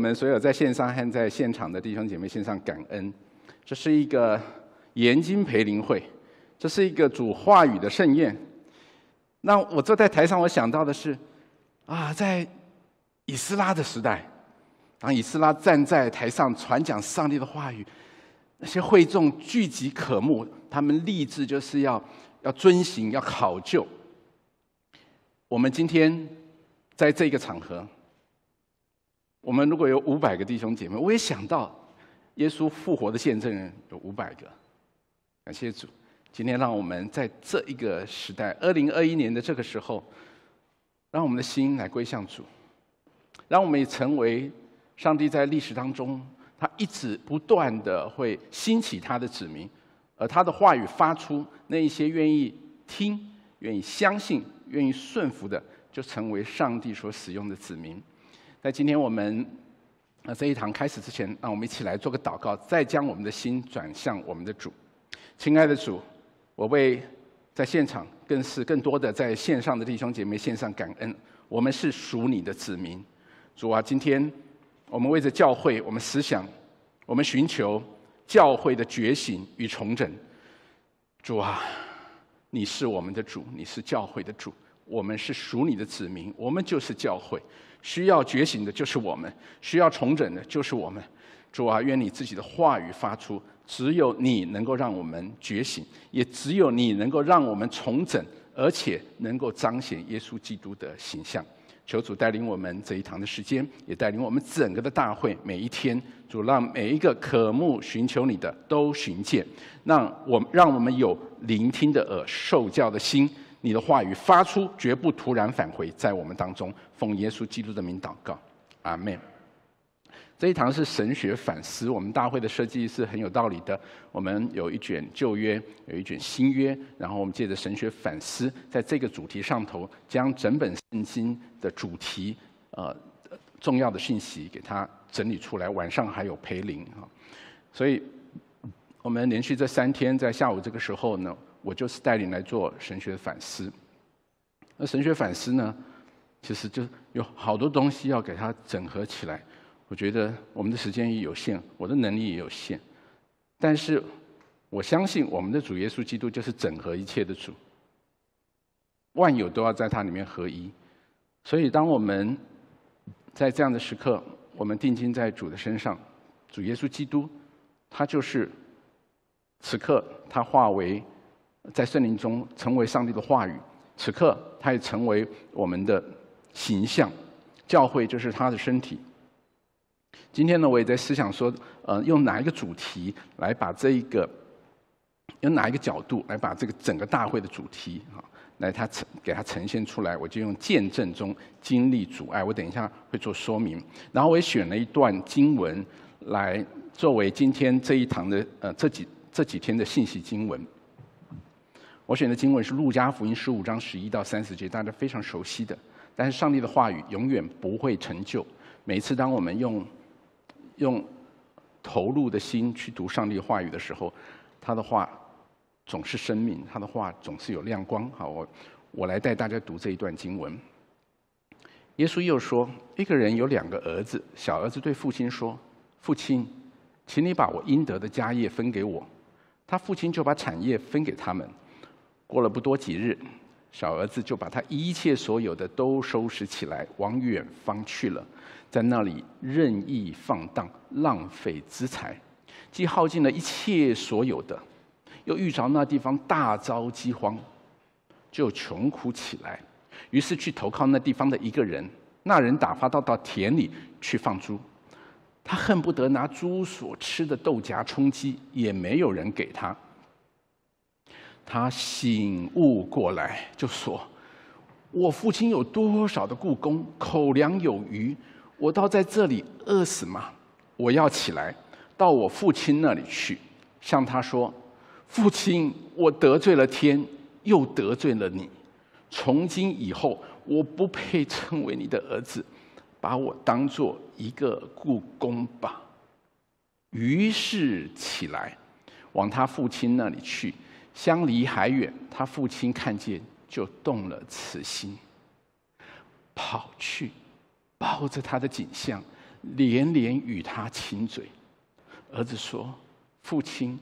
我们所有在线上和在现场的弟兄姐妹，献上感恩。这是一个研经培灵会，这是一个主话语的盛宴。那我坐在台上，我想到的是啊，在以斯拉的时代，当以斯拉站在台上传讲上帝的话语，那些会众聚集渴慕，他们立志就是要要遵行，要考究。我们今天在这个场合。我们如果有五百个弟兄姐妹，我也想到，耶稣复活的见证人有五百个。感谢主，今天让我们在这一个时代，二零二一年的这个时候，让我们的心来归向主，让我们也成为上帝在历史当中，他一直不断的会兴起他的子民，而他的话语发出，那一些愿意听、愿意相信、愿意顺服的，就成为上帝所使用的子民。在今天我们啊这一堂开始之前，让我们一起来做个祷告，再将我们的心转向我们的主。亲爱的主，我为在现场，更是更多的在线上的弟兄姐妹献上感恩。我们是属你的子民，主啊，今天我们为着教会，我们思想，我们寻求教会的觉醒与重整。主啊，你是我们的主，你是教会的主。我们是属你的子民，我们就是教会，需要觉醒的就是我们，需要重整的就是我们。主啊，愿你自己的话语发出，只有你能够让我们觉醒，也只有你能够让我们重整，而且能够彰显耶稣基督的形象。求主带领我们这一堂的时间，也带领我们整个的大会每一天。主让每一个渴慕寻求你的都寻见，让我让我们有聆听的耳，受教的心。你的话语发出，绝不突然返回，在我们当中奉耶稣基督的名祷告，阿门。这一堂是神学反思，我们大会的设计是很有道理的。我们有一卷旧约，有一卷新约，然后我们借着神学反思，在这个主题上头，将整本圣经的主题，呃，重要的信息给它整理出来。晚上还有培灵啊，所以我们连续这三天在下午这个时候呢。我就是带领来做神学反思，那神学反思呢，其实就有好多东西要给它整合起来。我觉得我们的时间也有限，我的能力也有限，但是我相信我们的主耶稣基督就是整合一切的主，万有都要在它里面合一。所以，当我们在这样的时刻，我们定睛在主的身上，主耶稣基督，他就是此刻他化为。在森林中，成为上帝的话语。此刻，他也成为我们的形象。教会就是他的身体。今天呢，我也在思想说：，呃，用哪一个主题来把这一个，用哪一个角度来把这个整个大会的主题啊，来他呈给他呈现出来？我就用见证中经历阻碍。我等一下会做说明。然后，我也选了一段经文来作为今天这一堂的呃这几这几天的信息经文。我选的经文是《路加福音》十五章十一到三十节，大家非常熟悉的。但是，上帝的话语永远不会成就。每次，当我们用用投入的心去读上帝话语的时候，他的话总是生命，他的话总是有亮光。好，我我来带大家读这一段经文。耶稣又说：“一个人有两个儿子，小儿子对父亲说：‘父亲，请你把我应得的家业分给我。’他父亲就把产业分给他们。”过了不多几日，小儿子就把他一切所有的都收拾起来，往远方去了，在那里任意放荡，浪费资财，既耗尽了一切所有的，又遇着那地方大遭饥荒，就穷苦起来。于是去投靠那地方的一个人，那人打发到到田里去放猪，他恨不得拿猪所吃的豆荚充饥，也没有人给他。他醒悟过来，就说：“我父亲有多少的故宫，口粮有余，我倒在这里饿死吗？我要起来到我父亲那里去，向他说：‘父亲，我得罪了天，又得罪了你。从今以后，我不配称为你的儿子，把我当做一个故宫吧。’于是起来，往他父亲那里去。”相离还远，他父亲看见就动了慈心，跑去抱着他的景象，连连与他亲嘴。儿子说：“父亲，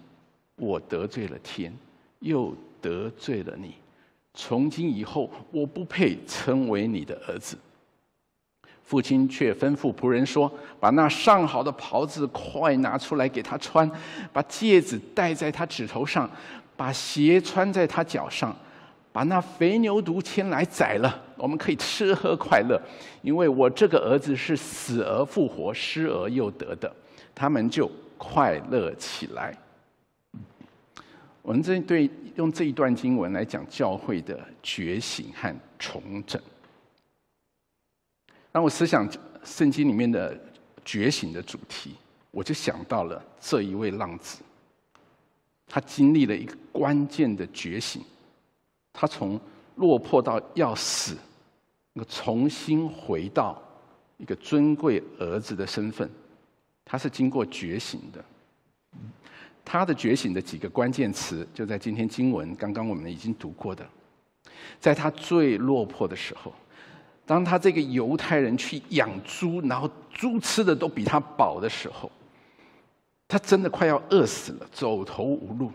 我得罪了天，又得罪了你，从今以后我不配称为你的儿子。”父亲却吩咐仆人说：“把那上好的袍子快拿出来给他穿，把戒指戴在他指头上。”把鞋穿在他脚上，把那肥牛犊牵来宰了，我们可以吃喝快乐，因为我这个儿子是死而复活、失而又得的，他们就快乐起来。我们这对用这一段经文来讲教会的觉醒和重整。当我思想圣经里面的觉醒的主题，我就想到了这一位浪子。他经历了一个关键的觉醒，他从落魄到要死，那个重新回到一个尊贵儿子的身份，他是经过觉醒的。他的觉醒的几个关键词，就在今天经文刚刚我们已经读过的，在他最落魄的时候，当他这个犹太人去养猪，然后猪吃的都比他饱的时候。他真的快要饿死了，走投无路。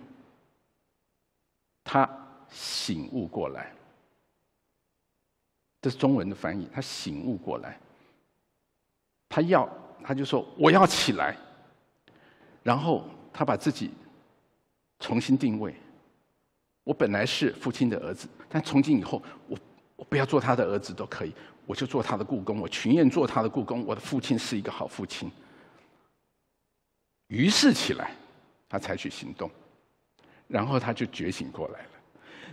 他醒悟过来，这是中文的翻译。他醒悟过来，他要，他就说：“我要起来。”然后他把自己重新定位。我本来是父亲的儿子，但从今以后，我我不要做他的儿子都可以，我就做他的故宫，我情愿做他的故宫。我的父亲是一个好父亲。于是起来，他采取行动，然后他就觉醒过来了，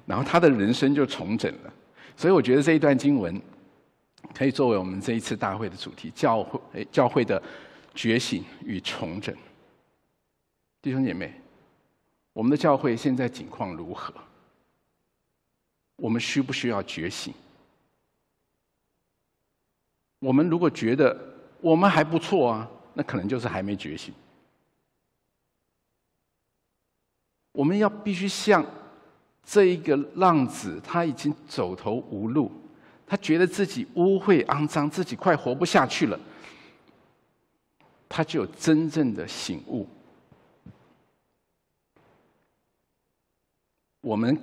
然后他的人生就重整了。所以我觉得这一段经文，可以作为我们这一次大会的主题：教会，教会的觉醒与重整。弟兄姐妹，我们的教会现在境况如何？我们需不需要觉醒？我们如果觉得我们还不错啊，那可能就是还没觉醒。我们要必须像这一个浪子，他已经走投无路，他觉得自己污秽肮脏，自己快活不下去了，他就真正的醒悟。我们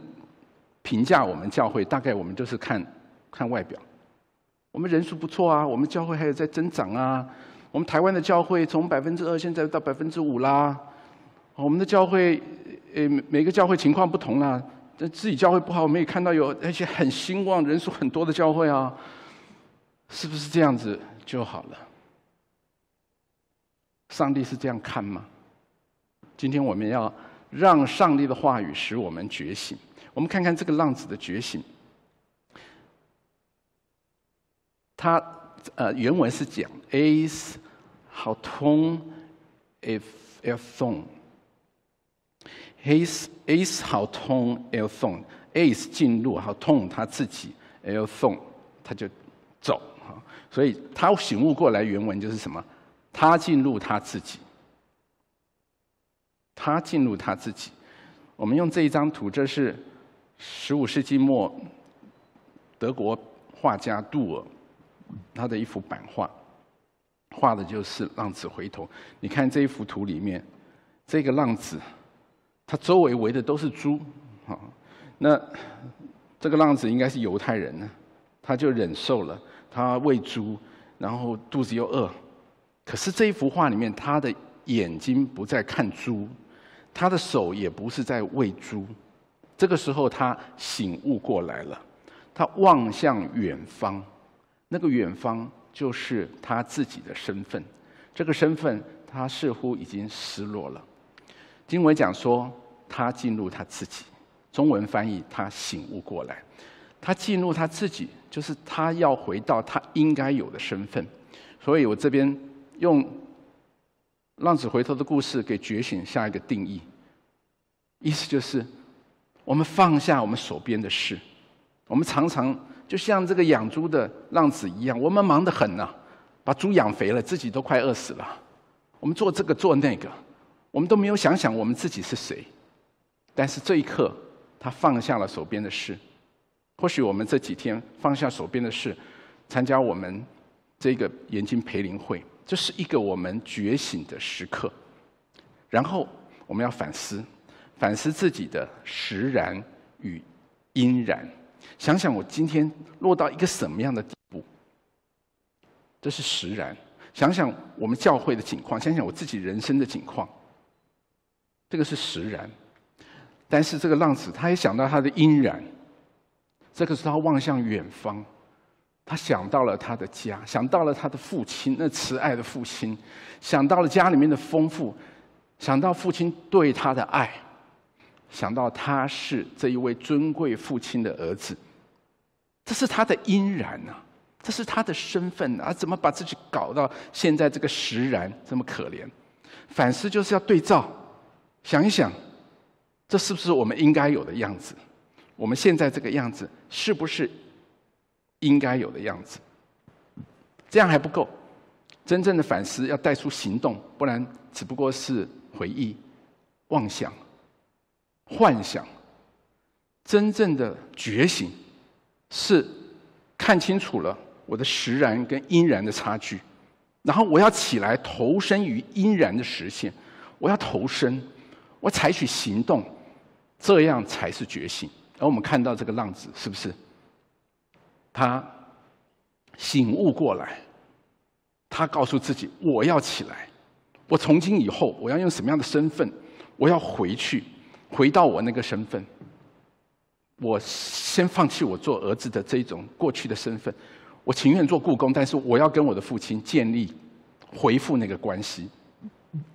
评价我们教会，大概我们就是看看外表，我们人数不错啊，我们教会还有在增长啊，我们台湾的教会从百分之二现在到百分之五啦，我们的教会。诶，每个教会情况不同啦，这自己教会不好，我们也看到有而且很兴旺、人数很多的教会啊，是不是这样子就好了？上帝是这样看吗？今天我们要让上帝的话语使我们觉醒。我们看看这个浪子的觉醒。他呃原文是讲 a c e 好通 if if e h o n g A is how to e 好通 e L is 进入 how to e n 入 e 通他自己，L phone 他就走哈，所以他醒悟过来，原文就是什么？他进入他自己，他进入他自己。我们用这一张图，这是十五世纪末德国画家杜尔他的一幅版画，画的就是浪子回头。你看这一幅图里面，这个浪子。他周围围的都是猪，啊，那这个浪子应该是犹太人呢，他就忍受了，他喂猪，然后肚子又饿，可是这一幅画里面，他的眼睛不再看猪，他的手也不是在喂猪，这个时候他醒悟过来了，他望向远方，那个远方就是他自己的身份，这个身份他似乎已经失落了。经文讲说，他进入他自己；中文翻译，他醒悟过来，他进入他自己，就是他要回到他应该有的身份。所以我这边用“浪子回头”的故事，给觉醒下一个定义。意思就是，我们放下我们手边的事。我们常常就像这个养猪的浪子一样，我们忙得很呐，把猪养肥了，自己都快饿死了。我们做这个做那个。我们都没有想想我们自己是谁，但是这一刻，他放下了手边的事。或许我们这几天放下手边的事，参加我们这个眼睛培灵会，这是一个我们觉醒的时刻。然后我们要反思，反思自己的实然与因然，想想我今天落到一个什么样的地步，这是实然。想想我们教会的景况，想想我自己人生的景况。这个是实然，但是这个浪子，他也想到他的因然。这个时候，他望向远方，他想到了他的家，想到了他的父亲，那慈爱的父亲，想到了家里面的丰富，想到父亲对他的爱，想到他是这一位尊贵父亲的儿子。这是他的因然呐，这是他的身份呐。怎么把自己搞到现在这个实然这么可怜？反思就是要对照。想一想，这是不是我们应该有的样子？我们现在这个样子是不是应该有的样子？这样还不够，真正的反思要带出行动，不然只不过是回忆、妄想、幻想。真正的觉醒是看清楚了我的实然跟因然的差距，然后我要起来投身于因然的实现，我要投身。我采取行动，这样才是觉醒。而我们看到这个浪子，是不是？他醒悟过来，他告诉自己：“我要起来，我从今以后，我要用什么样的身份？我要回去，回到我那个身份。我先放弃我做儿子的这种过去的身份，我情愿做故宫，但是我要跟我的父亲建立回复那个关系。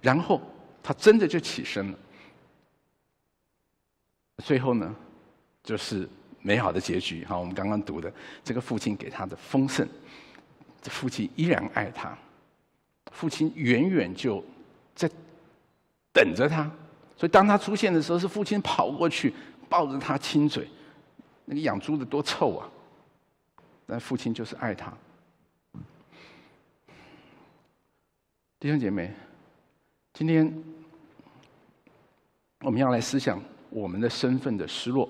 然后他真的就起身了。”最后呢，就是美好的结局。好，我们刚刚读的这个父亲给他的丰盛，这父亲依然爱他，父亲远远就在等着他。所以当他出现的时候，是父亲跑过去抱着他亲嘴。那个养猪的多臭啊！但父亲就是爱他。弟兄姐妹，今天我们要来思想。我们的身份的失落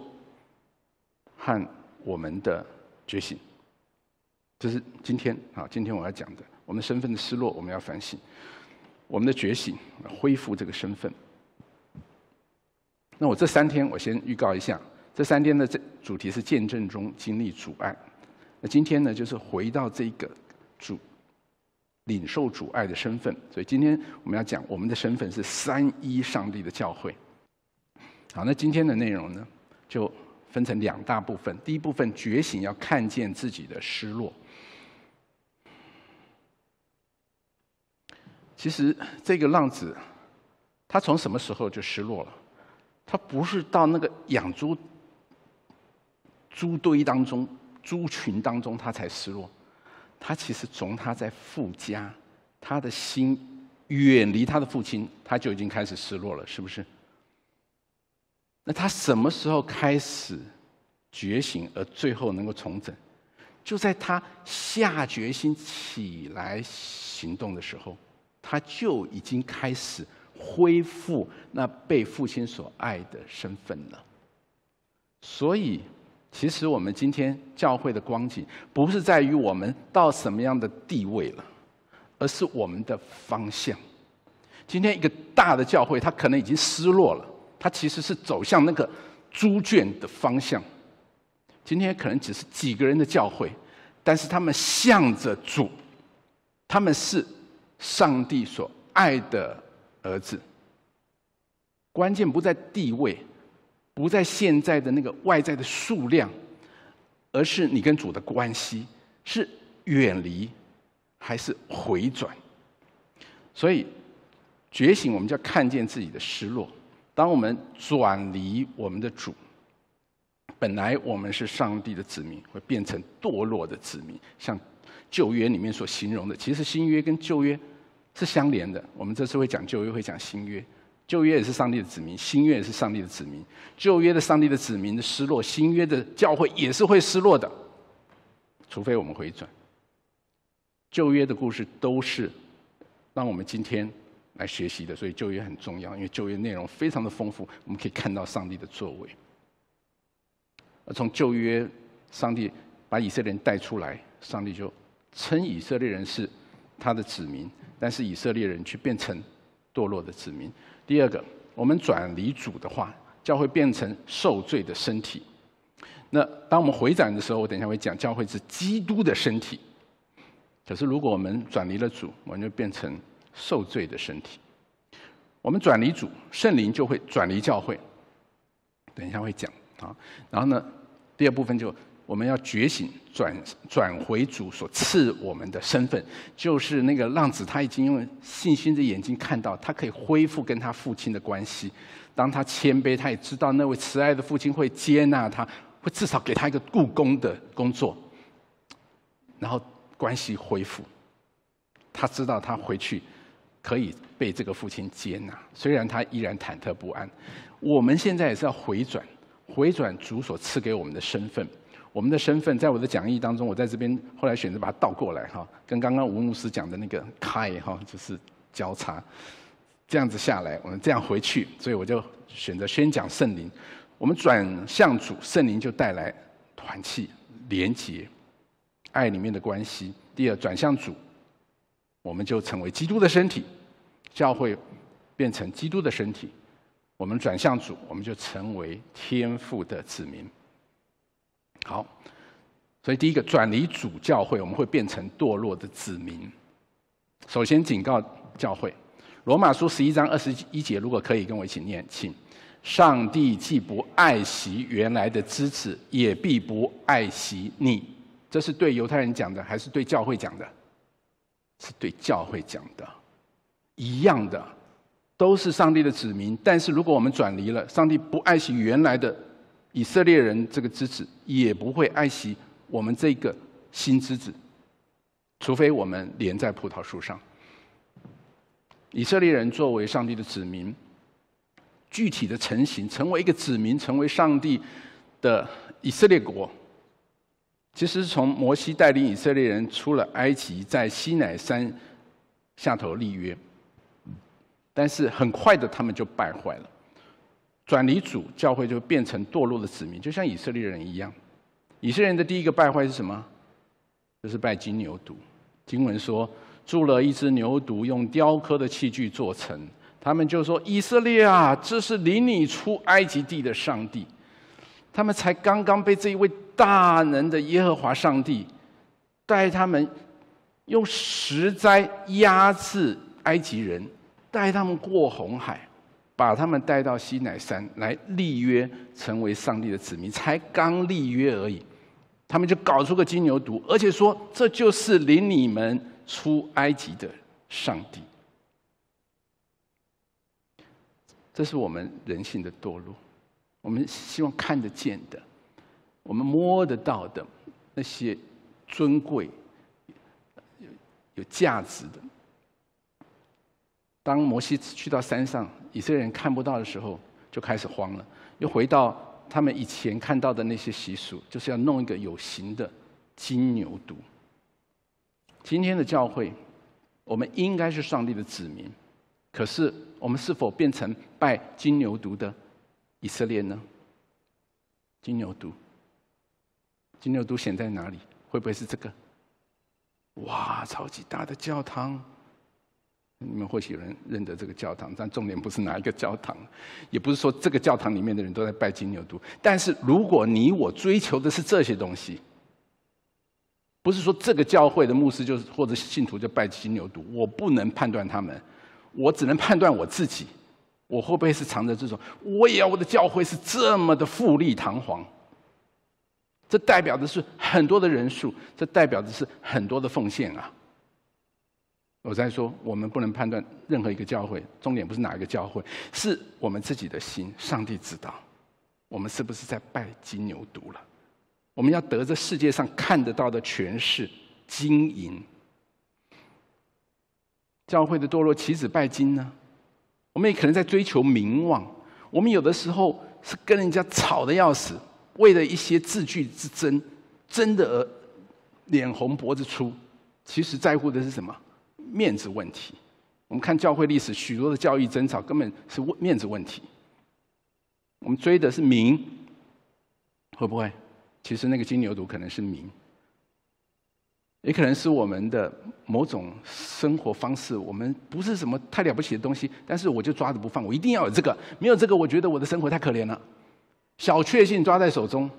和我们的觉醒，这是今天啊，今天我要讲的。我们身份的失落，我们要反省；我们的觉醒，恢复这个身份。那我这三天，我先预告一下，这三天的这主题是见证中经历阻碍。那今天呢，就是回到这个主领受阻碍的身份。所以今天我们要讲，我们的身份是三一上帝的教会。好，那今天的内容呢，就分成两大部分。第一部分，觉醒要看见自己的失落。其实这个浪子，他从什么时候就失落了？他不是到那个养猪猪堆当中、猪群当中他才失落，他其实从他在富家，他的心远离他的父亲，他就已经开始失落了，是不是？那他什么时候开始觉醒，而最后能够重整，就在他下决心起来行动的时候，他就已经开始恢复那被父亲所爱的身份了。所以，其实我们今天教会的光景，不是在于我们到什么样的地位了，而是我们的方向。今天一个大的教会，他可能已经失落了。他其实是走向那个猪圈的方向。今天可能只是几个人的教会，但是他们向着主，他们是上帝所爱的儿子。关键不在地位，不在现在的那个外在的数量，而是你跟主的关系是远离还是回转。所以觉醒，我们就要看见自己的失落。当我们转离我们的主，本来我们是上帝的子民，会变成堕落的子民。像旧约里面所形容的，其实新约跟旧约是相连的。我们这次会讲旧约，会讲新约。旧约也是上帝的子民，新约也是上帝的子民。旧约的上帝的子民的失落，新约的教会也是会失落的，除非我们回转。旧约的故事都是让我们今天。来学习的，所以旧约很重要，因为旧约内容非常的丰富。我们可以看到上帝的作为。而从旧约，上帝把以色列人带出来，上帝就称以色列人是他的子民，但是以色列人却变成堕落的子民。第二个，我们转离主的话，教会变成受罪的身体。那当我们回转的时候，我等一下会讲，教会是基督的身体。可是如果我们转离了主，我们就变成。受罪的身体，我们转离主圣灵就会转离教会。等一下会讲啊，然后呢，第二部分就我们要觉醒，转转回主所赐我们的身份，就是那个浪子他已经用信心的眼睛看到，他可以恢复跟他父亲的关系。当他谦卑，他也知道那位慈爱的父亲会接纳他，会至少给他一个故宫的工作，然后关系恢复。他知道他回去。可以被这个父亲接纳，虽然他依然忐忑不安。我们现在也是要回转，回转主所赐给我们的身份。我们的身份，在我的讲义当中，我在这边后来选择把它倒过来哈，跟刚刚吴牧师讲的那个开哈，就是交叉，这样子下来，我们这样回去，所以我就选择宣讲圣灵。我们转向主，圣灵就带来团契、联结、爱里面的关系。第二，转向主。我们就成为基督的身体，教会变成基督的身体，我们转向主，我们就成为天父的子民。好，所以第一个，转离主教会，我们会变成堕落的子民。首先警告教会，罗马书十一章二十一节，如果可以跟我一起念，请：上帝既不爱惜原来的支持，也必不爱惜你。这是对犹太人讲的，还是对教会讲的？是对教会讲的，一样的，都是上帝的子民。但是如果我们转离了，上帝不爱惜原来的以色列人这个支子，也不会爱惜我们这个新支子，除非我们连在葡萄树上。以色列人作为上帝的子民，具体的成型，成为一个子民，成为上帝的以色列国。其实从摩西带领以色列人出了埃及，在西奈山下头立约，但是很快的他们就败坏了，转离主教会就变成堕落的子民，就像以色列人一样。以色列人的第一个败坏是什么？就是拜金牛犊。经文说，铸了一只牛犊，用雕刻的器具做成，他们就说以色列啊，这是领你出埃及地的上帝。他们才刚刚被这一位大能的耶和华上帝带他们用石灾压制埃及人，带他们过红海，把他们带到西奈山来立约，成为上帝的子民，才刚立约而已，他们就搞出个金牛犊，而且说这就是领你们出埃及的上帝，这是我们人性的堕落。我们希望看得见的，我们摸得到的那些尊贵、有有价值的。当摩西去到山上，以色列人看不到的时候，就开始慌了，又回到他们以前看到的那些习俗，就是要弄一个有形的金牛犊。今天的教会，我们应该是上帝的子民，可是我们是否变成拜金牛犊的？以色列呢？金牛犊，金牛犊显在哪里？会不会是这个？哇，超级大的教堂！你们或许有人认得这个教堂，但重点不是哪一个教堂，也不是说这个教堂里面的人都在拜金牛犊。但是如果你我追求的是这些东西，不是说这个教会的牧师就是或者信徒就拜金牛犊，我不能判断他们，我只能判断我自己。我会不会是藏着这种？我也要我的教会是这么的富丽堂皇。这代表的是很多的人数，这代表的是很多的奉献啊！我在说，我们不能判断任何一个教会，重点不是哪一个教会，是我们自己的心。上帝知道，我们是不是在拜金牛犊了？我们要得这世界上看得到的权势、金银。教会的堕落岂止拜金呢？我们也可能在追求名望，我们有的时候是跟人家吵得要死，为了一些字句之争，争得脸红脖子粗。其实在乎的是什么面子问题。我们看教会历史，许多的教义争吵根本是面子问题。我们追的是名，会不会？其实那个金牛犊可能是名。也可能是我们的某种生活方式，我们不是什么太了不起的东西，但是我就抓着不放，我一定要有这个，没有这个，我觉得我的生活太可怜了。小确幸抓在手中，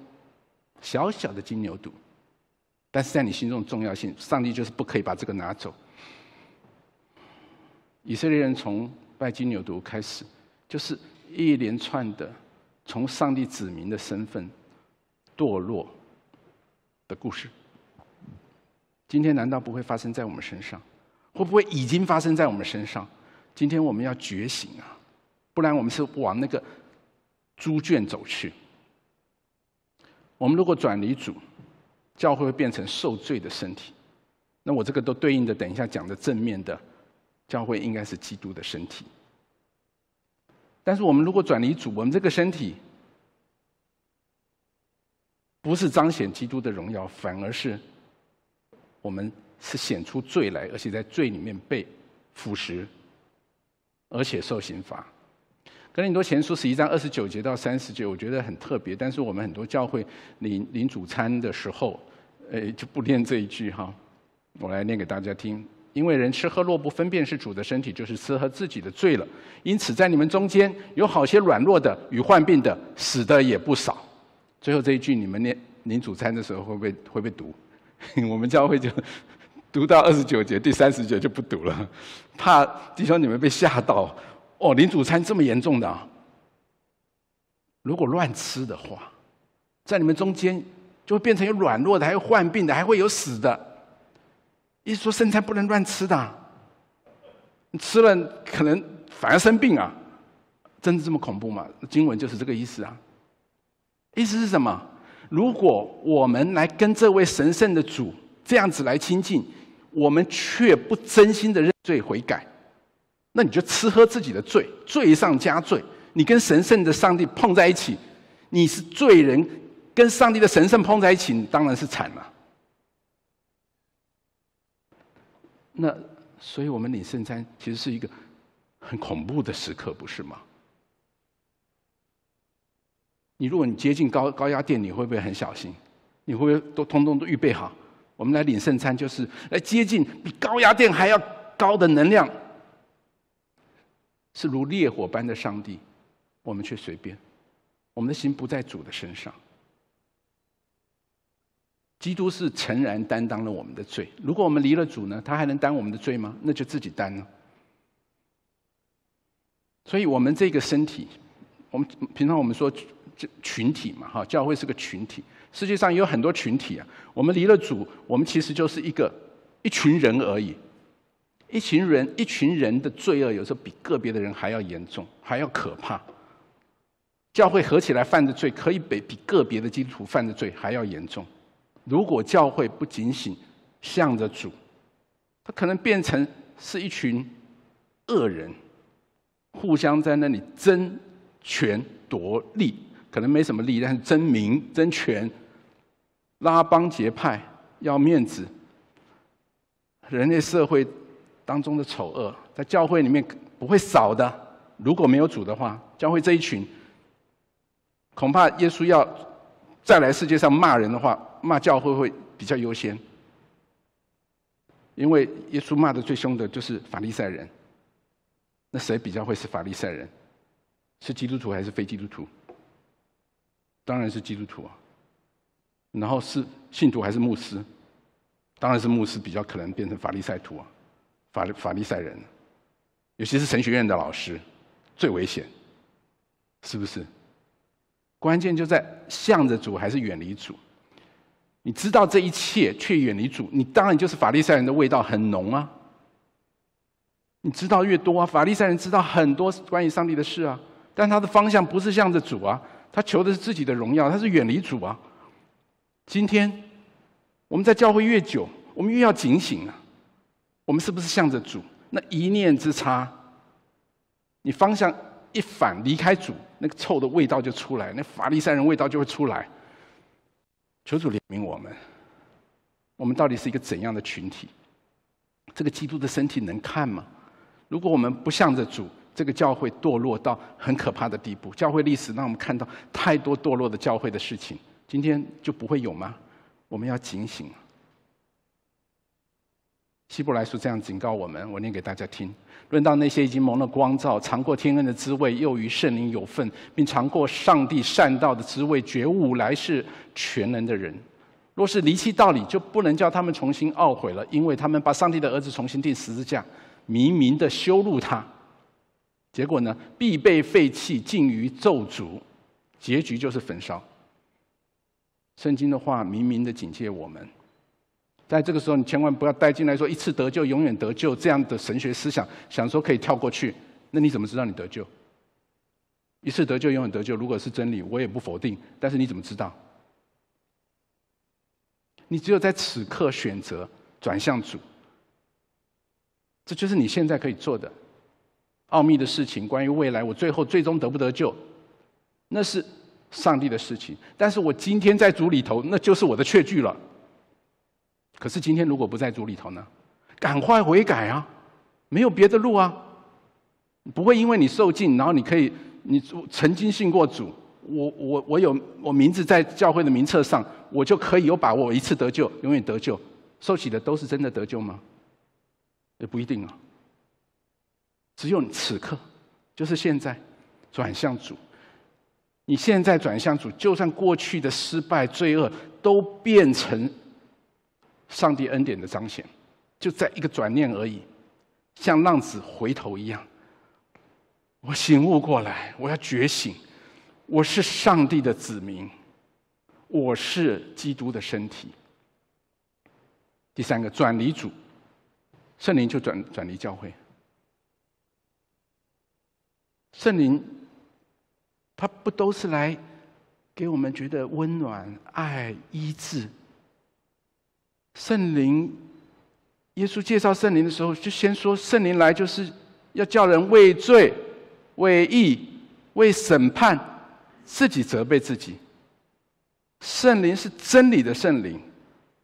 小小的金牛犊，但是在你心中重要性，上帝就是不可以把这个拿走。以色列人从拜金牛犊开始，就是一连串的从上帝子民的身份堕落的故事。今天难道不会发生在我们身上？会不会已经发生在我们身上？今天我们要觉醒啊！不然我们是往那个猪圈走去。我们如果转离主，教会会变成受罪的身体。那我这个都对应着等一下讲的正面的，教会应该是基督的身体。但是我们如果转离主，我们这个身体不是彰显基督的荣耀，反而是。我们是显出罪来，而且在罪里面被腐蚀，而且受刑罚。格林多前书十一章二十九节到三十节，我觉得很特别。但是我们很多教会领领主餐的时候，呃，就不念这一句哈。我来念给大家听，因为人吃喝若不分辨是主的身体，就是吃喝自己的罪了。因此，在你们中间有好些软弱的与患病的，死的也不少。最后这一句，你们念领主餐的时候会不会会被读？我们教会就读到二十九节，第三十节就不读了，怕弟兄你们被吓到。哦，领主餐这么严重的，如果乱吃的话，在你们中间就会变成有软弱的，还有患病的，还会有死的。一说生菜不能乱吃的，你吃了可能反而生病啊？真的这么恐怖吗？经文就是这个意思啊。意思是什么？如果我们来跟这位神圣的主这样子来亲近，我们却不真心的认罪悔改，那你就吃喝自己的罪，罪上加罪。你跟神圣的上帝碰在一起，你是罪人，跟上帝的神圣碰在一起，你当然是惨了。那所以，我们领圣餐其实是一个很恐怖的时刻，不是吗？你如果你接近高高压电，你会不会很小心？你会不会都通通都预备好？我们来领圣餐，就是来接近比高压电还要高的能量，是如烈火般的上帝。我们却随便，我们的心不在主的身上。基督是诚然担当了我们的罪。如果我们离了主呢，他还能担我们的罪吗？那就自己担了。所以，我们这个身体。我们平常我们说这群体嘛，哈，教会是个群体。世界上有很多群体啊。我们离了主，我们其实就是一个一群人而已。一群人，一群人的罪恶，有时候比个别的人还要严重，还要可怕。教会合起来犯的罪，可以比比个别的基督徒犯的罪还要严重。如果教会不警醒，向着主，他可能变成是一群恶人，互相在那里争。权夺利，可能没什么利，但是争名争权，拉帮结派，要面子。人类社会当中的丑恶，在教会里面不会少的。如果没有主的话，教会这一群，恐怕耶稣要再来世界上骂人的话，骂教会会比较优先。因为耶稣骂的最凶的就是法利赛人，那谁比较会是法利赛人？是基督徒还是非基督徒？当然是基督徒啊。然后是信徒还是牧师？当然是牧师比较可能变成法利赛徒啊，法法利赛人，尤其是神学院的老师，最危险，是不是？关键就在向着主还是远离主。你知道这一切却远离主，你当然就是法利赛人的味道很浓啊。你知道越多，啊，法利赛人知道很多关于上帝的事啊。但他的方向不是向着主啊，他求的是自己的荣耀，他是远离主啊。今天我们在教会越久，我们越要警醒啊，我们是不是向着主？那一念之差，你方向一反，离开主，那个臭的味道就出来，那法利赛人味道就会出来。求主怜悯我们，我们到底是一个怎样的群体？这个基督的身体能看吗？如果我们不向着主，这个教会堕落到很可怕的地步。教会历史让我们看到太多堕落的教会的事情。今天就不会有吗？我们要警醒。希伯来书这样警告我们，我念给大家听：论到那些已经蒙了光照、尝过天恩的滋味、又与圣灵有份，并尝过上帝善道的滋味、觉悟来世全能的人，若是离弃道理，就不能叫他们重新懊悔了，因为他们把上帝的儿子重新钉十字架，明明的羞辱他。结果呢？必被废弃，尽于咒诅，结局就是焚烧。圣经的话，明明的警戒我们，在这个时候，你千万不要带进来说一次得救，永远得救这样的神学思想，想说可以跳过去。那你怎么知道你得救？一次得救，永远得救，如果是真理，我也不否定。但是你怎么知道？你只有在此刻选择转向主，这就是你现在可以做的。奥秘的事情，关于未来，我最后最终得不得救，那是上帝的事情。但是我今天在主里头，那就是我的确据了。可是今天如果不在主里头呢？赶快悔改啊！没有别的路啊！不会因为你受尽，然后你可以你曾经信过主，我我我有我名字在教会的名册上，我就可以有把握一次得救，永远得救。受洗的都是真的得救吗？也不一定啊。只有此刻，就是现在，转向主。你现在转向主，就算过去的失败、罪恶，都变成上帝恩典的彰显，就在一个转念而已，像浪子回头一样。我醒悟过来，我要觉醒，我是上帝的子民，我是基督的身体。第三个，转离主，圣灵就转转离教会。圣灵，他不都是来给我们觉得温暖、爱、医治？圣灵，耶稣介绍圣灵的时候，就先说圣灵来就是要叫人畏罪、畏义、为审判，自己责备自己。圣灵是真理的圣灵，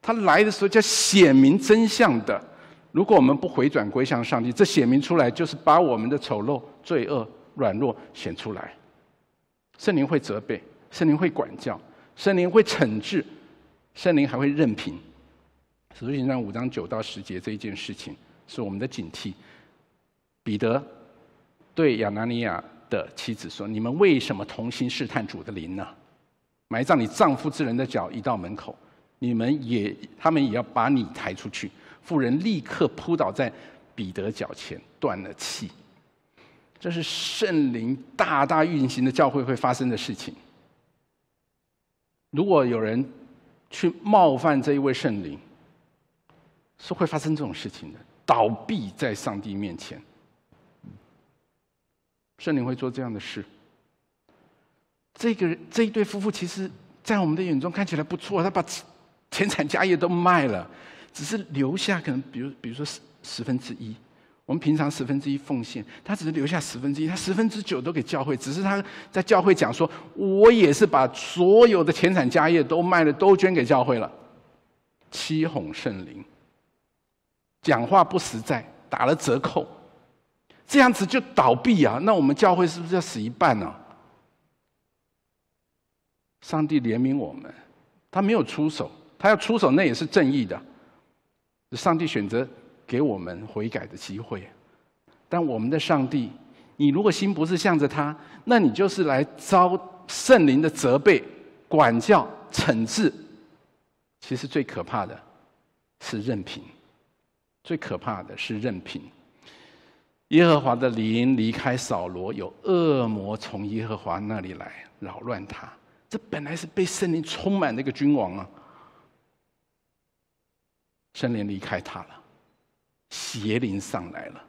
他来的时候叫显明真相的。如果我们不回转归向上帝，这显明出来就是把我们的丑陋、罪恶。软弱显出来，圣灵会责备，圣灵会管教，圣灵会惩治，圣灵还会任凭。使徒行传五章九到十节这一件事情是我们的警惕。彼得对亚拿尼亚的妻子说：“你们为什么同心试探主的灵呢？埋葬你丈夫之人的脚一到门口，你们也他们也要把你抬出去。”妇人立刻扑倒在彼得脚前，断了气。这是圣灵大大运行的教会会发生的事情。如果有人去冒犯这一位圣灵，是会发生这种事情的，倒闭在上帝面前。圣灵会做这样的事。这个这一对夫妇其实，在我们的眼中看起来不错，他把前产家业都卖了，只是留下可能，比如比如说十十分之一。我们平常十分之一奉献，他只是留下十分之一，他十分之九都给教会。只是他在教会讲说：“我也是把所有的财产家业都卖了，都捐给教会了。”欺哄圣灵，讲话不实在，打了折扣，这样子就倒闭啊！那我们教会是不是要死一半呢？上帝怜悯我们，他没有出手，他要出手那也是正义的。上帝选择。给我们悔改的机会，但我们的上帝，你如果心不是向着他，那你就是来遭圣灵的责备、管教、惩治。其实最可怕的，是任凭；最可怕的是任凭。耶和华的灵离开扫罗，有恶魔从耶和华那里来扰乱他。这本来是被圣灵充满的一个君王啊，圣灵离开他了。邪灵上来了，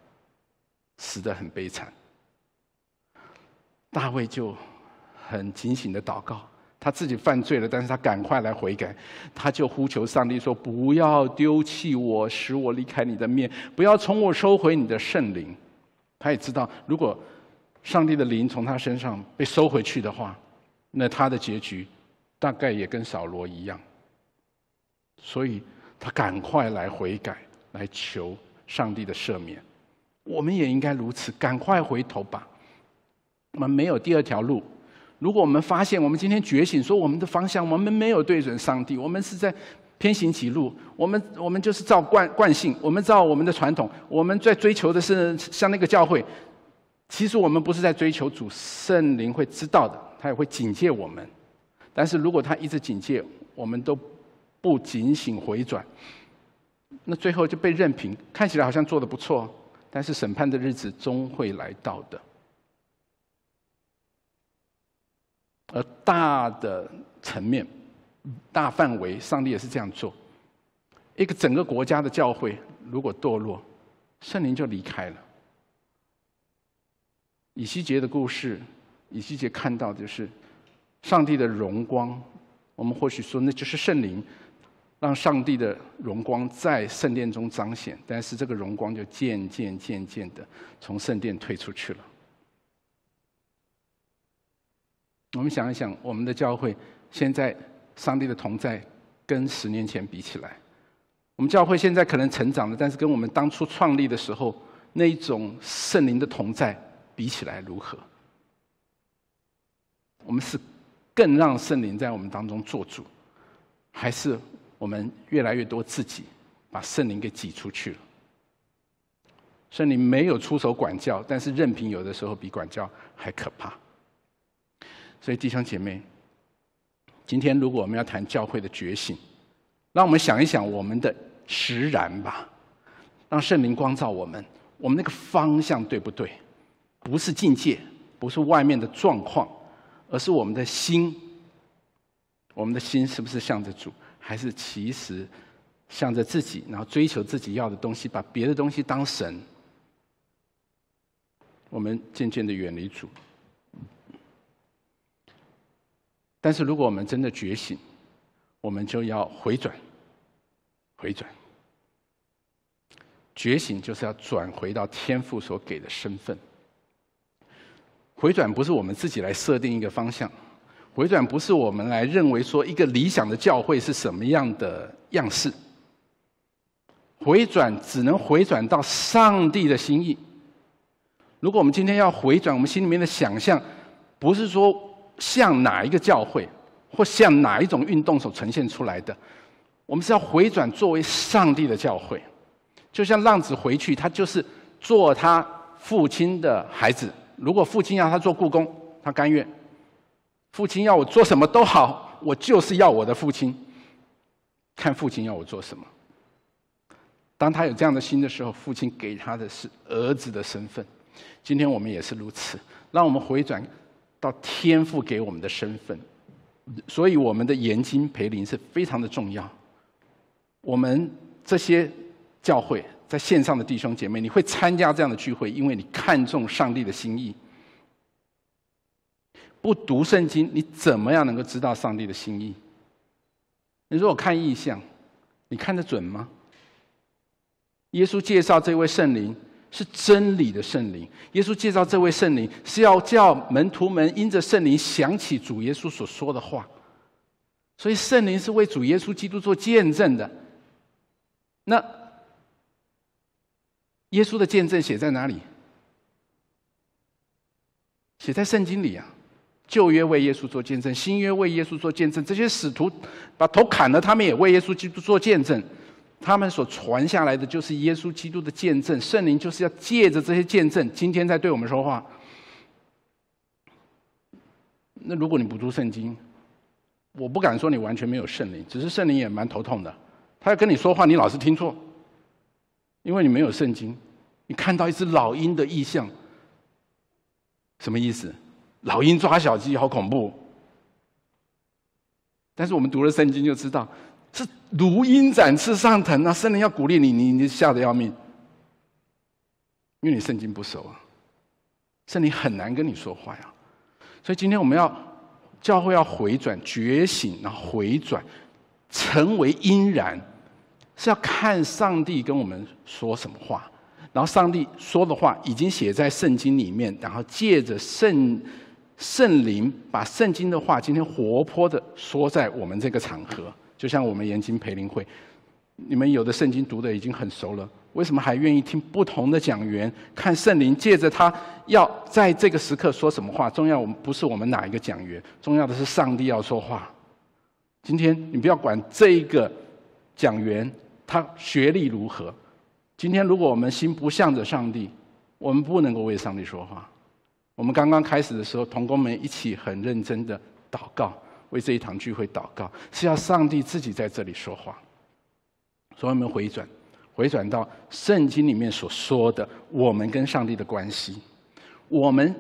死得很悲惨。大卫就很警醒的祷告，他自己犯罪了，但是他赶快来悔改，他就呼求上帝说：“不要丢弃我，使我离开你的面；不要从我收回你的圣灵。”他也知道，如果上帝的灵从他身上被收回去的话，那他的结局大概也跟扫罗一样。所以他赶快来悔改，来求。上帝的赦免，我们也应该如此，赶快回头吧！我们没有第二条路。如果我们发现我们今天觉醒，说我们的方向，我们没有对准上帝，我们是在偏行歧路。我们我们就是照惯惯性，我们照我们的传统，我们在追求的是像那个教会。其实我们不是在追求主，圣灵会知道的，他也会警戒我们。但是如果他一直警戒，我们都不警醒回转。那最后就被任凭，看起来好像做的不错，但是审判的日子终会来到的。而大的层面、大范围，上帝也是这样做。一个整个国家的教会如果堕落，圣灵就离开了。以西结的故事，以西结看到的就是上帝的荣光，我们或许说那就是圣灵。让上帝的荣光在圣殿中彰显，但是这个荣光就渐渐渐渐的从圣殿退出去了。我们想一想，我们的教会现在上帝的同在跟十年前比起来，我们教会现在可能成长了，但是跟我们当初创立的时候那一种圣灵的同在比起来如何？我们是更让圣灵在我们当中做主，还是？我们越来越多自己把圣灵给挤出去了。圣灵没有出手管教，但是任凭有的时候比管教还可怕。所以弟兄姐妹，今天如果我们要谈教会的觉醒，让我们想一想我们的实然吧，让圣灵光照我们，我们那个方向对不对？不是境界，不是外面的状况，而是我们的心。我们的心是不是向着主？还是其实向着自己，然后追求自己要的东西，把别的东西当神。我们渐渐的远离主。但是如果我们真的觉醒，我们就要回转，回转。觉醒就是要转回到天赋所给的身份。回转不是我们自己来设定一个方向。回转不是我们来认为说一个理想的教会是什么样的样式，回转只能回转到上帝的心意。如果我们今天要回转，我们心里面的想象，不是说像哪一个教会或像哪一种运动所呈现出来的，我们是要回转作为上帝的教会。就像浪子回去，他就是做他父亲的孩子。如果父亲让他做故宫，他甘愿。父亲要我做什么都好，我就是要我的父亲。看父亲要我做什么。当他有这样的心的时候，父亲给他的是儿子的身份。今天我们也是如此。让我们回转到天父给我们的身份。所以我们的研经培灵是非常的重要。我们这些教会在线上的弟兄姐妹，你会参加这样的聚会，因为你看重上帝的心意。不读圣经，你怎么样能够知道上帝的心意？你如果看意象，你看得准吗？耶稣介绍这位圣灵是真理的圣灵，耶稣介绍这位圣灵是要叫门徒们因着圣灵想起主耶稣所说的话，所以圣灵是为主耶稣基督做见证的。那耶稣的见证写在哪里？写在圣经里啊。旧约为耶稣做见证，新约为耶稣做见证。这些使徒把头砍了，他们也为耶稣基督做见证。他们所传下来的，就是耶稣基督的见证。圣灵就是要借着这些见证，今天在对我们说话。那如果你不读圣经，我不敢说你完全没有圣灵，只是圣灵也蛮头痛的。他要跟你说话，你老是听错，因为你没有圣经。你看到一只老鹰的意象，什么意思？老鹰抓小鸡，好恐怖！但是我们读了圣经就知道，是如鹰展翅上腾啊。圣灵要鼓励你，你你吓得要命，因为你圣经不熟啊，圣灵很难跟你说话呀。所以今天我们要教会要回转觉醒，然后回转，成为因然是要看上帝跟我们说什么话，然后上帝说的话已经写在圣经里面，然后借着圣。圣灵把圣经的话今天活泼的说在我们这个场合，就像我们研经培灵会，你们有的圣经读的已经很熟了，为什么还愿意听不同的讲员？看圣灵借着他要在这个时刻说什么话？重要我们不是我们哪一个讲员，重要的是上帝要说话。今天你不要管这一个讲员他学历如何，今天如果我们心不向着上帝，我们不能够为上帝说话。我们刚刚开始的时候，同工们一起很认真的祷告，为这一堂聚会祷告，是要上帝自己在这里说话。所以我们回转，回转到圣经里面所说的我们跟上帝的关系。我们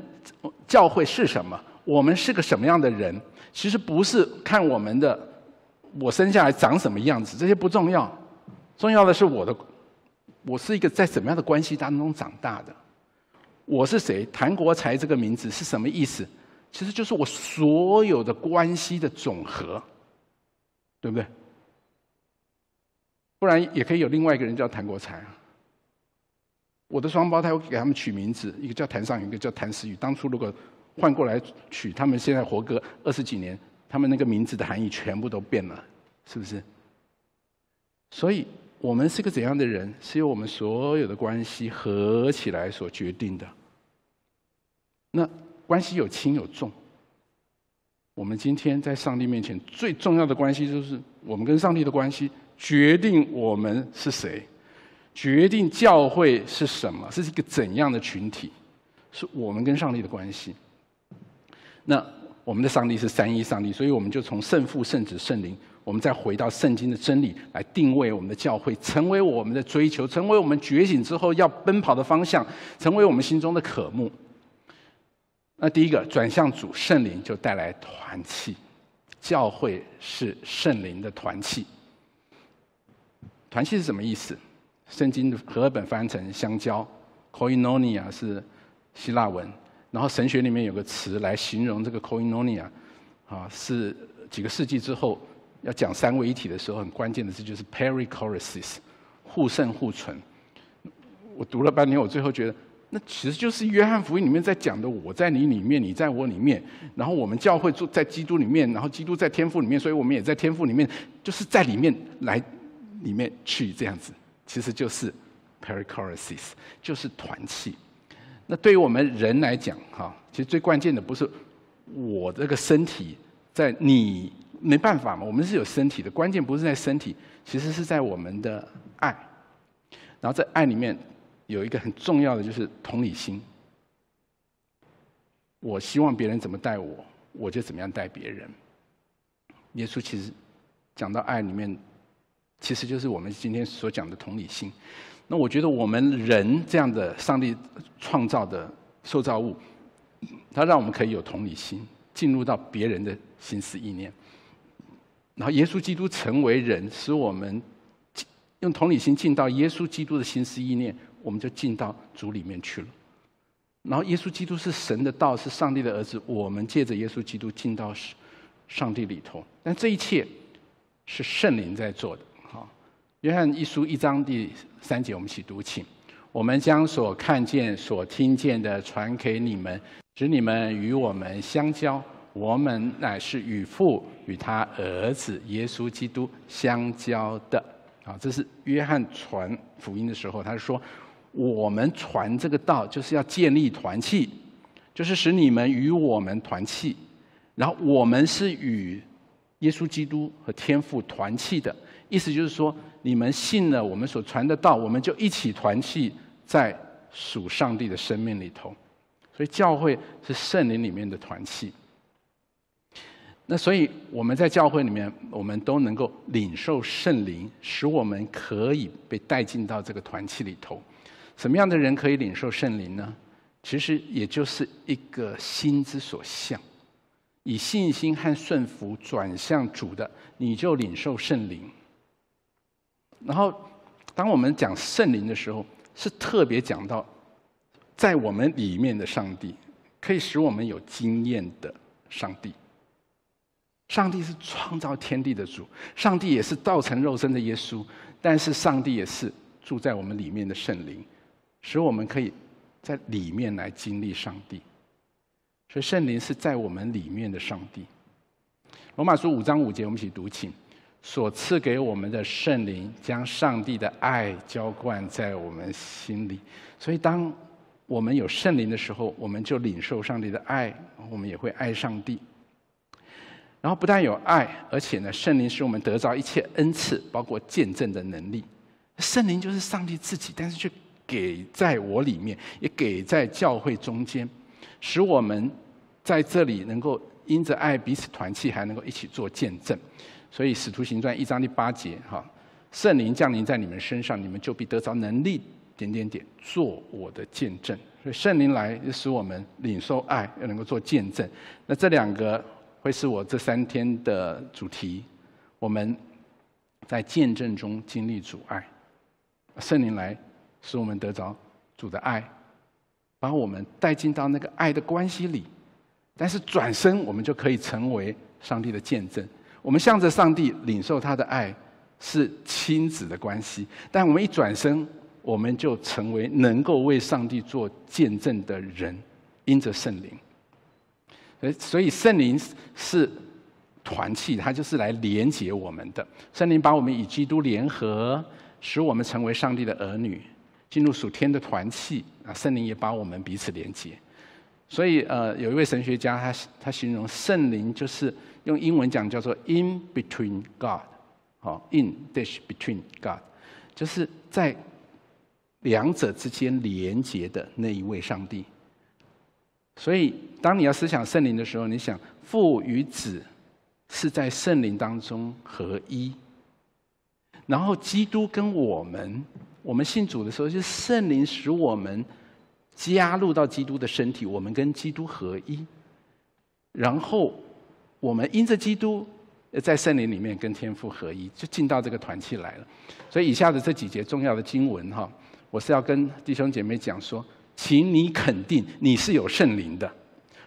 教会是什么？我们是个什么样的人？其实不是看我们的，我生下来长什么样子，这些不重要。重要的是我的，我是一个在怎么样的关系当中长大的。我是谁？谭国才这个名字是什么意思？其实就是我所有的关系的总和，对不对？不然也可以有另外一个人叫谭国才啊。我的双胞胎，我给他们取名字，一个叫谭尚云，一个叫谭思雨。当初如果换过来取，他们现在活个二十几年，他们那个名字的含义全部都变了，是不是？所以我们是个怎样的人，是由我们所有的关系合起来所决定的。那关系有轻有重。我们今天在上帝面前最重要的关系，就是我们跟上帝的关系，决定我们是谁，决定教会是什么，是一个怎样的群体，是我们跟上帝的关系。那我们的上帝是三一上帝，所以我们就从圣父、圣子、圣灵，我们再回到圣经的真理，来定位我们的教会，成为我们的追求，成为我们觉醒之后要奔跑的方向，成为我们心中的渴慕。那第一个转向主圣灵就带来团契，教会是圣灵的团契。团契是什么意思？圣经和合本翻译成相交，koinonia 是希腊文。然后神学里面有个词来形容这个 koinonia，啊，是几个世纪之后要讲三位一体的时候很关键的词，就是 perichoresis，互胜互存。我读了半天，我最后觉得。那其实就是约翰福音里面在讲的，我在你里面，你在我里面。然后我们教会住在基督里面，然后基督在天赋里面，所以我们也在天赋里面，就是在里面来、里面去这样子。其实就是 paraklesis，就是团契。那对于我们人来讲，哈，其实最关键的不是我这个身体，在你没办法嘛，我们是有身体的，关键不是在身体，其实是在我们的爱。然后在爱里面。有一个很重要的就是同理心。我希望别人怎么待我，我就怎么样待别人。耶稣其实讲到爱里面，其实就是我们今天所讲的同理心。那我觉得我们人这样的上帝创造的受造物，他让我们可以有同理心，进入到别人的心思意念。然后耶稣基督成为人，使我们用同理心进到耶稣基督的心思意念。我们就进到主里面去了，然后耶稣基督是神的道，是上帝的儿子。我们借着耶稣基督进到上上帝里头，但这一切是圣灵在做的。好，约翰一书一章第三节，我们一起读，请我们将所看见、所听见的传给你们，使你们与我们相交。我们乃是与父与他儿子耶稣基督相交的。好，这是约翰传福音的时候，他说。我们传这个道，就是要建立团契，就是使你们与我们团契，然后我们是与耶稣基督和天父团契的。意思就是说，你们信了我们所传的道，我们就一起团契在属上帝的生命里头。所以，教会是圣灵里面的团契。那所以，我们在教会里面，我们都能够领受圣灵，使我们可以被带进到这个团契里头。什么样的人可以领受圣灵呢？其实也就是一个心之所向，以信心和顺服转向主的，你就领受圣灵。然后，当我们讲圣灵的时候，是特别讲到在我们里面的上帝，可以使我们有经验的上帝。上帝是创造天地的主，上帝也是道成肉身的耶稣，但是上帝也是住在我们里面的圣灵。使我们可以在里面来经历上帝，所以圣灵是在我们里面的上帝。罗马书五章五节，我们一起读，请所赐给我们的圣灵，将上帝的爱浇灌在我们心里。所以，当我们有圣灵的时候，我们就领受上帝的爱，我们也会爱上帝。然后不但有爱，而且呢，圣灵使我们得着一切恩赐，包括见证的能力。圣灵就是上帝自己，但是却。给在我里面，也给在教会中间，使我们在这里能够因着爱彼此团契，还能够一起做见证。所以《使徒行传》一章第八节，哈，圣灵降临在你们身上，你们就必得着能力，点点点，做我的见证。所以圣灵来，使我们领受爱，又能够做见证。那这两个会是我这三天的主题。我们在见证中经历阻碍，圣灵来。使我们得着主的爱，把我们带进到那个爱的关系里。但是转身，我们就可以成为上帝的见证。我们向着上帝领受他的爱，是亲子的关系。但我们一转身，我们就成为能够为上帝做见证的人，因着圣灵。所以圣灵是团契，它就是来连接我们的。圣灵把我们与基督联合，使我们成为上帝的儿女。进入属天的团契啊，圣灵也把我们彼此连接。所以，呃，有一位神学家，他他形容圣灵就是用英文讲叫做 “in between God”，好，“in d i s between God”，就是在两者之间连接的那一位上帝。所以，当你要思想圣灵的时候，你想父与子是在圣灵当中合一，然后基督跟我们。我们信主的时候，就圣灵使我们加入到基督的身体，我们跟基督合一，然后我们因着基督在圣灵里面跟天父合一，就进到这个团契来了。所以以下的这几节重要的经文哈，我是要跟弟兄姐妹讲说，请你肯定你是有圣灵的，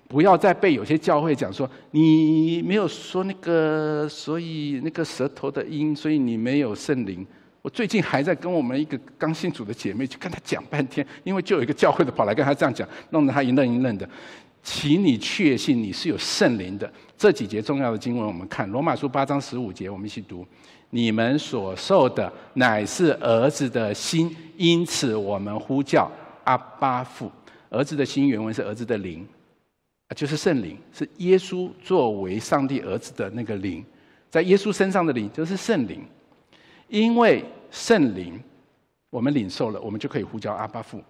不要再被有些教会讲说你没有说那个，所以那个舌头的音，所以你没有圣灵。我最近还在跟我们一个刚信主的姐妹去跟她讲半天，因为就有一个教会的跑来跟她这样讲，弄得她一愣一愣的。请你确信你是有圣灵的。这几节重要的经文，我们看《罗马书》八章十五节，我们一起读：你们所受的乃是儿子的心，因此我们呼叫阿巴父。儿子的心原文是儿子的灵，就是圣灵，是耶稣作为上帝儿子的那个灵，在耶稣身上的灵，就是圣灵。因为圣灵，我们领受了，我们就可以呼叫阿巴父。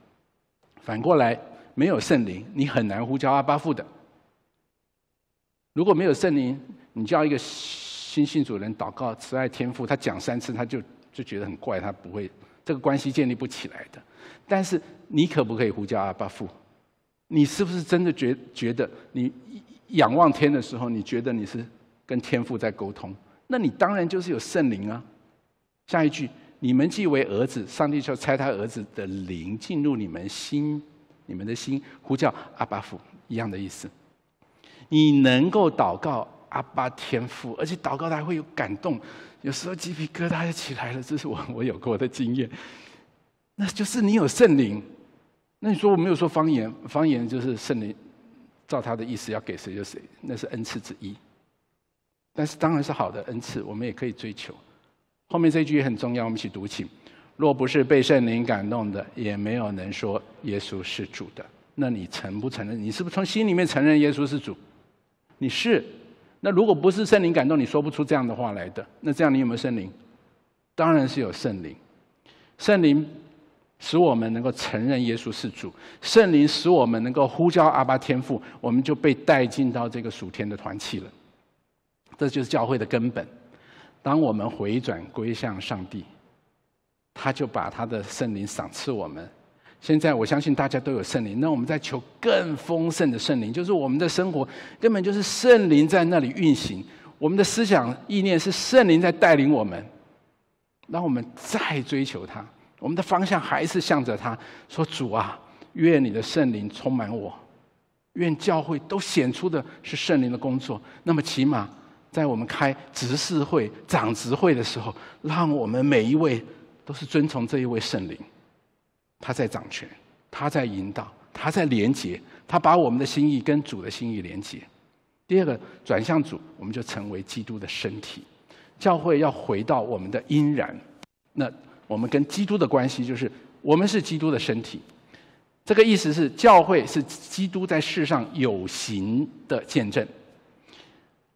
反过来，没有圣灵，你很难呼叫阿巴父的。如果没有圣灵，你叫一个新信主人祷告慈爱天父，他讲三次，他就就觉得很怪，他不会这个关系建立不起来的。但是你可不可以呼叫阿巴父？你是不是真的觉觉得你仰望天的时候，你觉得你是跟天父在沟通？那你当然就是有圣灵啊。下一句，你们既为儿子，上帝就猜他儿子的灵进入你们心，你们的心呼叫阿巴父一样的意思。你能够祷告阿巴天父，而且祷告他还会有感动，有时候鸡皮疙瘩就起来了，这是我我有过的经验。那就是你有圣灵，那你说我没有说方言，方言就是圣灵，照他的意思要给谁就谁，那是恩赐之一。但是当然是好的恩赐，我们也可以追求。后面这句也很重要，我们一起读起。若不是被圣灵感动的，也没有能说耶稣是主的。那你承不承认？你是不是从心里面承认耶稣是主？你是。那如果不是圣灵感动，你说不出这样的话来的。那这样你有没有圣灵？当然是有圣灵。圣灵使我们能够承认耶稣是主，圣灵使我们能够呼叫阿巴天父，我们就被带进到这个属天的团契了。这就是教会的根本。当我们回转归向上帝，他就把他的圣灵赏赐我们。现在我相信大家都有圣灵，那我们在求更丰盛的圣灵，就是我们的生活根本就是圣灵在那里运行，我们的思想意念是圣灵在带领我们。让我们再追求他，我们的方向还是向着他说：“主啊，愿你的圣灵充满我，愿教会都显出的是圣灵的工作。”那么起码。在我们开执事会、长执会的时候，让我们每一位都是遵从这一位圣灵，他在掌权，他在引导，他在连接，他把我们的心意跟主的心意连接。第二个转向主，我们就成为基督的身体。教会要回到我们的因然，那我们跟基督的关系就是我们是基督的身体。这个意思是，教会是基督在世上有形的见证。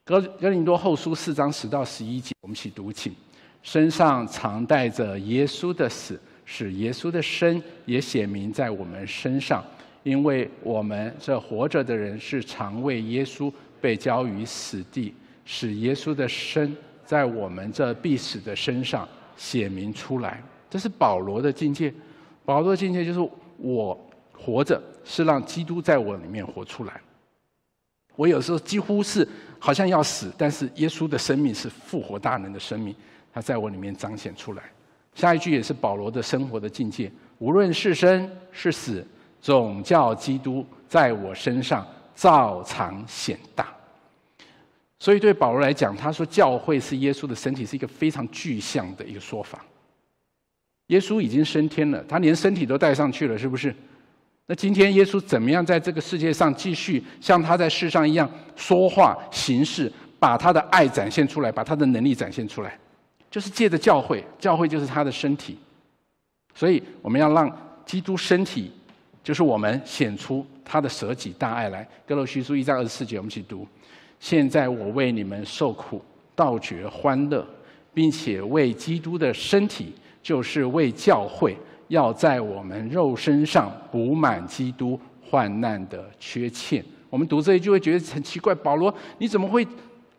格格林多后书四章十到十一节，我们一起读，请身上常带着耶稣的死，使耶稣的生也显明在我们身上，因为我们这活着的人是常为耶稣被交于死地，使耶稣的生在我们这必死的身上显明出来。这是保罗的境界，保罗的境界就是我活着是让基督在我里面活出来。我有时候几乎是好像要死，但是耶稣的生命是复活大能的生命，他在我里面彰显出来。下一句也是保罗的生活的境界，无论是生是死，总叫基督在我身上照常显大。所以对保罗来讲，他说教会是耶稣的身体，是一个非常具象的一个说法。耶稣已经升天了，他连身体都带上去了，是不是？那今天耶稣怎么样在这个世界上继续像他在世上一样说话、行事，把他的爱展现出来，把他的能力展现出来，就是借着教会，教会就是他的身体。所以我们要让基督身体，就是我们显出他的舍己大爱来。哥罗西书一章二十四节，我们一起读：现在我为你们受苦，倒觉欢乐，并且为基督的身体，就是为教会。要在我们肉身上补满基督患难的缺欠。我们读这一句会觉得很奇怪：保罗，你怎么会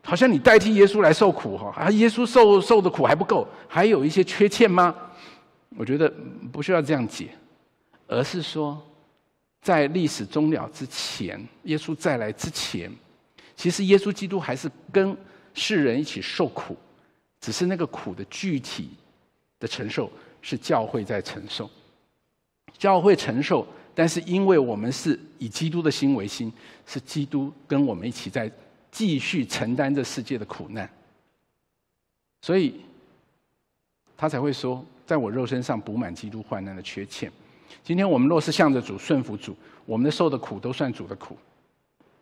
好像你代替耶稣来受苦？哈，啊，耶稣受受的苦还不够，还有一些缺欠吗？我觉得不需要这样解，而是说，在历史终了之前，耶稣再来之前，其实耶稣基督还是跟世人一起受苦，只是那个苦的具体的承受。是教会在承受，教会承受，但是因为我们是以基督的心为心，是基督跟我们一起在继续承担这世界的苦难，所以，他才会说，在我肉身上补满基督患难的缺欠。今天我们若是向着主顺服主，我们的受的苦都算主的苦，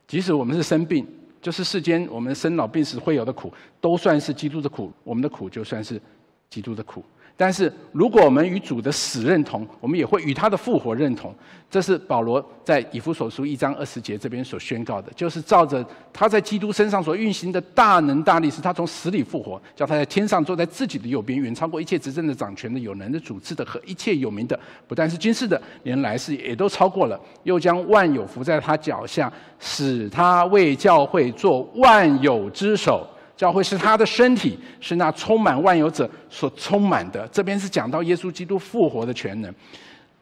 即使我们是生病，就是世间我们生老病死会有的苦，都算是基督的苦，我们的苦就算是基督的苦。但是，如果我们与主的死认同，我们也会与他的复活认同。这是保罗在以弗所书一章二十节这边所宣告的，就是照着他在基督身上所运行的大能大力，是他从死里复活，叫他在天上坐在自己的右边，远超过一切执政的、掌权的、有能的、主治的和一切有名的，不但是军事的，连来世也都超过了。又将万有伏在他脚下，使他为教会做万有之首。教会是他的身体，是那充满万有者所充满的。这边是讲到耶稣基督复活的全能。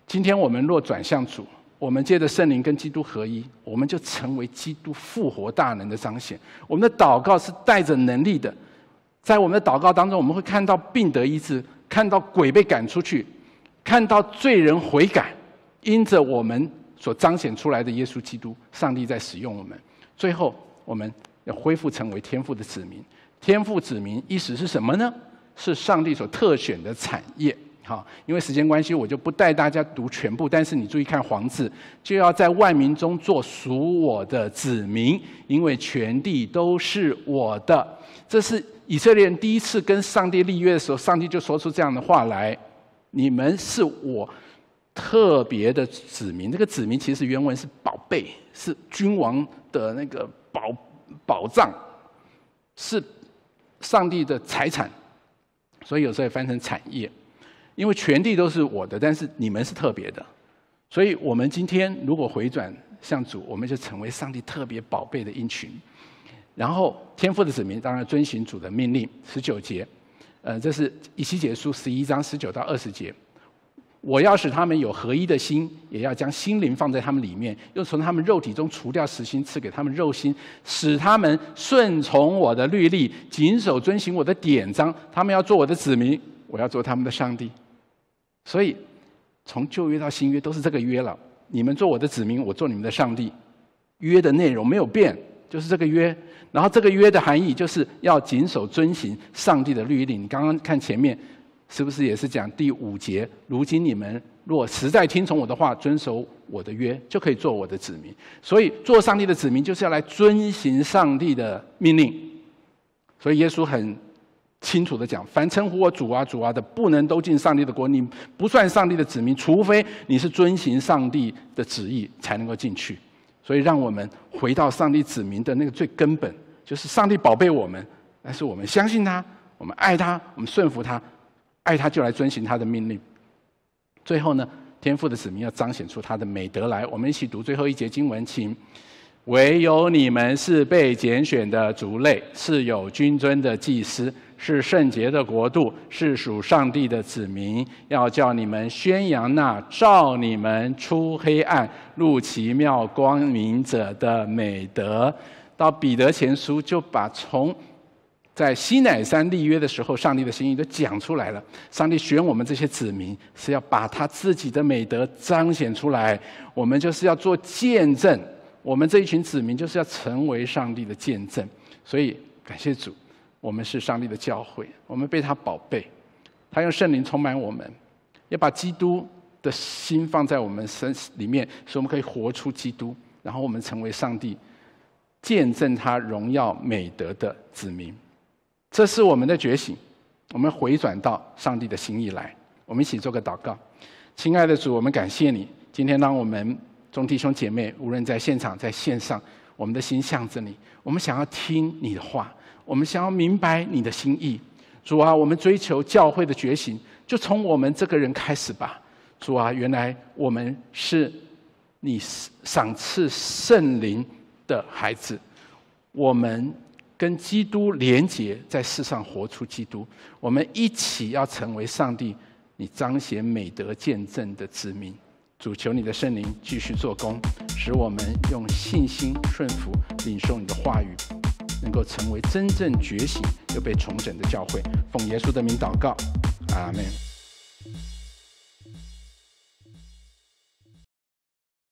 今天我们若转向主，我们借着圣灵跟基督合一，我们就成为基督复活大能的彰显。我们的祷告是带着能力的，在我们的祷告当中，我们会看到病得医治，看到鬼被赶出去，看到罪人悔改，因着我们所彰显出来的耶稣基督，上帝在使用我们。最后，我们。要恢复成为天父的子民，天父子民意思是什么呢？是上帝所特选的产业。好，因为时间关系，我就不带大家读全部。但是你注意看黄字，就要在万民中做属我的子民，因为全地都是我的。这是以色列人第一次跟上帝立约的时候，上帝就说出这样的话来：你们是我特别的子民。这个子民其实原文是宝贝，是君王的那个。宝藏是上帝的财产，所以有时候翻成产业，因为全地都是我的，但是你们是特别的，所以我们今天如果回转向主，我们就成为上帝特别宝贝的一群。然后天父的子民当然遵循主的命令，十九节，呃，这是以西结书十一章十九到二十节。我要使他们有合一的心，也要将心灵放在他们里面，又从他们肉体中除掉死心，赐给他们肉心，使他们顺从我的律例，谨守遵行我的典章。他们要做我的子民，我要做他们的上帝。所以，从旧约到新约都是这个约了。你们做我的子民，我做你们的上帝。约的内容没有变，就是这个约。然后，这个约的含义就是要谨守遵行上帝的律例。你刚刚看前面。是不是也是讲第五节？如今你们若实在听从我的话，遵守我的约，就可以做我的子民。所以，做上帝的子民就是要来遵行上帝的命令。所以，耶稣很清楚的讲：凡称呼我主啊、主啊的，不能都进上帝的国，你不算上帝的子民。除非你是遵行上帝的旨意，才能够进去。所以，让我们回到上帝子民的那个最根本，就是上帝宝贝我们，但是我们相信他，我们爱他，我们顺服他。爱他，就来遵循他的命令。最后呢，天赋的子民要彰显出他的美德来。我们一起读最后一节经文，请：唯有你们是被拣选的族类，是有君尊的祭司，是圣洁的国度，是属上帝的子民。要叫你们宣扬那照你们出黑暗入奇妙光明者的美德。到彼得前书就把从。在西乃山立约的时候，上帝的心意都讲出来了。上帝选我们这些子民，是要把他自己的美德彰显出来。我们就是要做见证，我们这一群子民就是要成为上帝的见证。所以感谢主，我们是上帝的教会，我们被他宝贝，他用圣灵充满我们，要把基督的心放在我们身里面，使我们可以活出基督，然后我们成为上帝见证他荣耀美德的子民。这是我们的觉醒，我们回转到上帝的心意来。我们一起做个祷告，亲爱的主，我们感谢你。今天让我们众弟兄姐妹，无论在现场在线上，我们的心向着你。我们想要听你的话，我们想要明白你的心意。主啊，我们追求教会的觉醒，就从我们这个人开始吧。主啊，原来我们是你赏赐圣灵的孩子，我们。跟基督连结，在世上活出基督，我们一起要成为上帝你彰显美德见证的子民。主求你的圣灵继续做工，使我们用信心顺服领受你的话语，能够成为真正觉醒又被重整的教会。奉耶稣的名祷告，阿门。